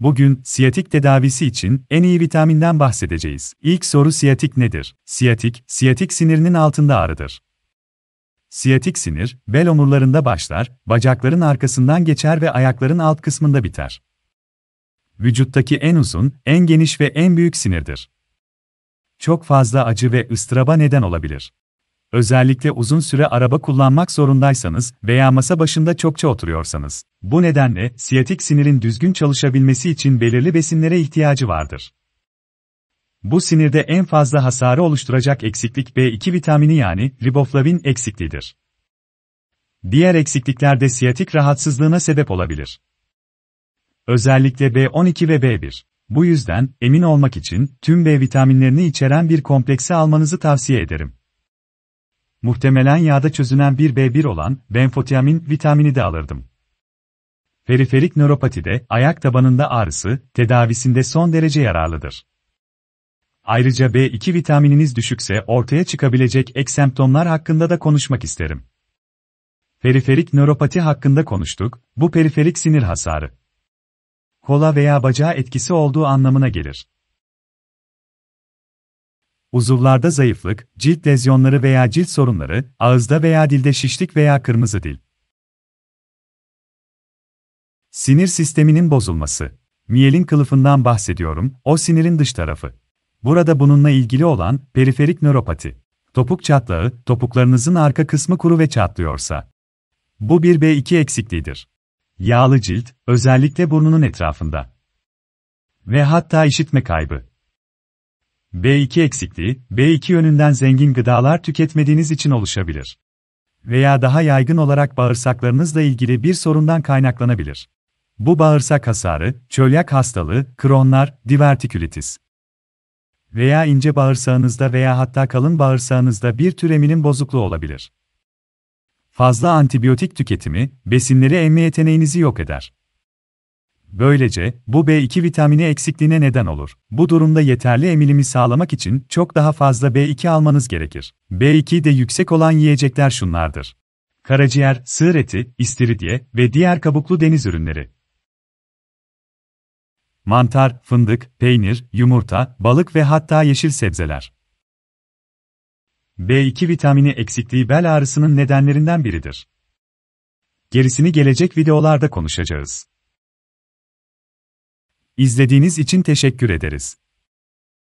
Bugün siyatik tedavisi için en iyi vitaminden bahsedeceğiz. İlk soru siyatik nedir? Siyatik, siyatik sinirinin altında ağrıdır. Siyatik sinir, bel omurlarında başlar, bacakların arkasından geçer ve ayakların alt kısmında biter. Vücuttaki en uzun, en geniş ve en büyük sinirdir. Çok fazla acı ve ıstıraba neden olabilir. Özellikle uzun süre araba kullanmak zorundaysanız veya masa başında çokça oturuyorsanız. Bu nedenle siyatik sinirin düzgün çalışabilmesi için belirli besinlere ihtiyacı vardır. Bu sinirde en fazla hasarı oluşturacak eksiklik B2 vitamini yani riboflavin eksikliğidir. Diğer eksiklikler de siyatik rahatsızlığına sebep olabilir. Özellikle B12 ve B1. Bu yüzden emin olmak için tüm B vitaminlerini içeren bir kompleksi almanızı tavsiye ederim. Muhtemelen yağda çözünen bir B1 olan benfotiamin vitamini de alırdım. Periferik nöropatide, ayak tabanında ağrısı, tedavisinde son derece yararlıdır. Ayrıca B2 vitamininiz düşükse ortaya çıkabilecek ek semptomlar hakkında da konuşmak isterim. Periferik nöropati hakkında konuştuk, bu periferik sinir hasarı. Kola veya bacağa etkisi olduğu anlamına gelir uzuvlarda zayıflık, cilt lezyonları veya cilt sorunları, ağızda veya dilde şişlik veya kırmızı dil. Sinir sisteminin bozulması. Miyelin kılıfından bahsediyorum, o sinirin dış tarafı. Burada bununla ilgili olan periferik nöropati. Topuk çatlağı, topuklarınızın arka kısmı kuru ve çatlıyorsa. Bu bir B2 eksikliğidir. Yağlı cilt, özellikle burnunun etrafında. Ve hatta işitme kaybı. B2 eksikliği, B2 yönünden zengin gıdalar tüketmediğiniz için oluşabilir. Veya daha yaygın olarak bağırsaklarınızla ilgili bir sorundan kaynaklanabilir. Bu bağırsak hasarı, çölyak hastalığı, kronlar, divertikülitis. Veya ince bağırsağınızda veya hatta kalın bağırsağınızda bir türeminin bozukluğu olabilir. Fazla antibiyotik tüketimi, besinleri emme yeteneğinizi yok eder. Böylece, bu B2 vitamini eksikliğine neden olur. Bu durumda yeterli emilimi sağlamak için çok daha fazla B2 almanız gerekir. b 2 de yüksek olan yiyecekler şunlardır. Karaciğer, sığır eti, istiridye ve diğer kabuklu deniz ürünleri. Mantar, fındık, peynir, yumurta, balık ve hatta yeşil sebzeler. B2 vitamini eksikliği bel ağrısının nedenlerinden biridir. Gerisini gelecek videolarda konuşacağız. İzlediğiniz için teşekkür ederiz.